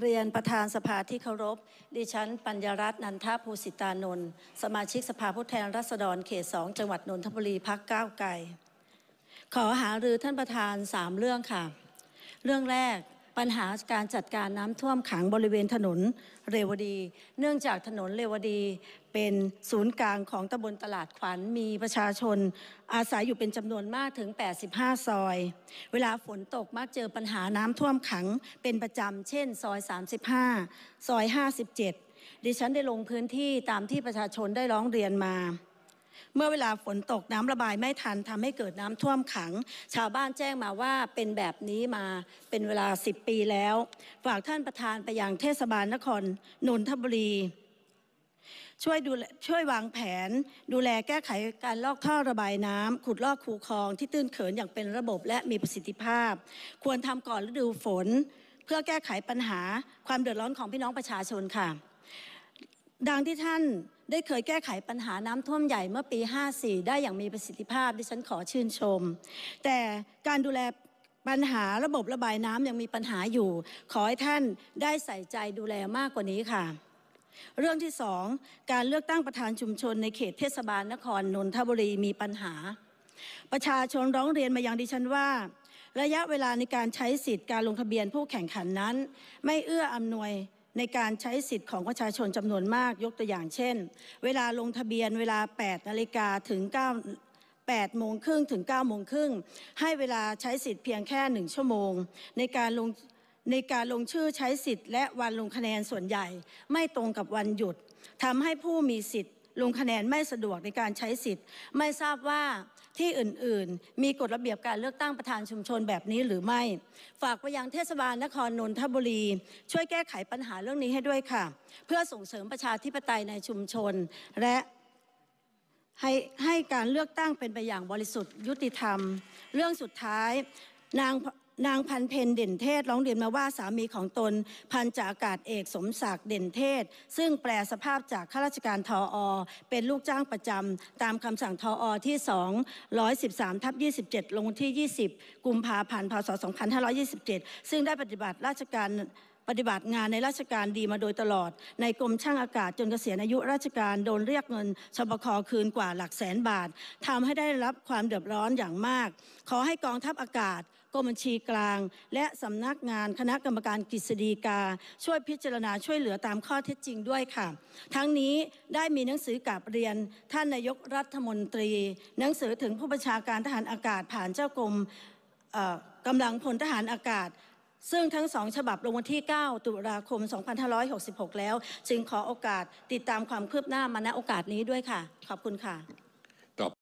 เรียนประธานสภาที่เคารพ ดิฉันปัญญรัตน์นันทภูสิตานนท์สมาชิกสภาผู้แทนราษฎรเขตสองจังหวัดนนทบุรีพักก้าวไกลขอหารือท่านประธานสามเรื่องค่ะ เรื่องแรกปัญหาการจัดการน้ำท่วมขังบริเวณถนนเรวดี เนื่องจากถนนเรวดี เป็นศูนย์กลางของตำบลตลาดขวัญมีประชาชน อาศัยอยู่เป็นจำนวนมากถึง 85 ซอย เวลาฝนตกมักเจอปัญหาน้ำท่วมขังเป็นประจำเช่นซอย 35 ซอย57 ดิฉันได้ลงพื้นที่ตามที่ประชาชนได้ร้องเรียนมาเมื่อเวลาฝนตกน้ำระบายไม่ทันทำให้เกิดน้ำท่วมขัง ชาวบ้านแจ้งมาว่าเป็นแบบนี้มาเป็นเวลา 10 ปีแล้วฝากท่านประธานไปยังเทศบาลนครนนทบุรีช่วยดูช่วยวางแผนดูแลแก้ไขการลอกท่อระบายน้ำ ขุดลอกคูคลอง ที่ตื้นเขินอย่างเป็นระบบและมีประสิทธิภาพ ควรทำก่อนฤดูฝน เพื่อแก้ไขปัญหา ความเดือดร้อนของพี่น้องประชาชนค่ะดังที่ท่านได้เคยแก้ไขปัญหาน้ำท่วมใหญ่เมื่อปี 54 ได้อย่างมีประสิทธิภาพ ดิฉันขอชื่นชม แต่การดูแลปัญหาระบบระบายน้ำยังมีปัญหาอยู่ ขอให้ท่านได้ใส่ใจดูแลมากกว่านี้ค่ะ เรื่องที่สองการเลือกตั้งประธานชุมชนในเขตเทศบาลนครนนทบุรีมีปัญหา ประชาชนร้องเรียนมายังดิฉันว่า ระยะเวลาในการใช้สิทธิ์การลงทะเบียนผู้แข่งขันนั้น ไม่เอื้ออำนวยในการใช้สิทธิ์ของประชาชนจำนวนมากยกตัวอย่างเช่น เวลาลงทะเบียนเวลา8นาฬิกาถึง9 8โมงครึ่งถึง9โมงครึ่งให้เวลาใช้สิทธิ์เพียงแค่1ชั่วโมงในการลงในการลงชื่อใช้สิทธิ์และวันลงคะแนนส่วนใหญ่ ไม่ตรงกับวันหยุดทำให้ผู้มีสิทธิ์ลงคะแนนไม่สะดวกในการใช้สิทธิ์ไม่ทราบว่าที่อื่น ๆ มีกฎระเบียบการเลือกตั้งประธานชุมชนแบบนี้หรือไม่ ฝากไปยังเทศบาลนครนนทบุรี ช่วยแก้ไขปัญหาเรื่องนี้ให้ด้วยค่ะ เพื่อส่งเสริมประชาธิปไตยในชุมชน และให้ให้การเลือกตั้งเป็นไปอย่างบริสุทธิ์ ยุติธรรม เรื่องสุดท้ายนางนางพันเพนเด่นเทศร้องเรียนมาว่าสามีของตน พันจ่าอากาศเอกสมศักดิ์เด่นเทศ ซึ่งแปลสภาพจากข้าราชการทออเป็นลูกจ้างประจำตามคำสั่งทออที่213ทับ27ลงที่20กุมภาพันธ์พศ2527ซึ่งได้ปฏิบัติราชการปฏิบัติงานในราชการดีมาโดยตลอด ในกรมช่างอากาศ จนเกษียณอายุราชการโดนเรียกเงินชบคคืนกว่าหลักแสนบาท ทำให้ได้รับความเดือดร้อนอย่างมาก ขอให้กองทัพอากาศกรมบัญชีกลาง และสำนักงานคณะกรรมการกฤษฎีกาช่วยพิจารณาช่วยเหลือตามข้อเท็จจริงด้วยค่ะ ทั้งนี้ได้มีหนังสือกลับเรียนท่านนายกรัฐมนตรี หนังสือถึงผู้บัญชาการทหารอากาศผ่านเจ้ากรมกำลังพลทหารอากาศซึ่งทั้งสองฉบับลงวันที่ 9 ตุลาคม 2566 แล้ว จึงขอโอกาสติดตามความคืบหน้ามาณโอกาสนี้ด้วยค่ะ ขอบคุณค่ะ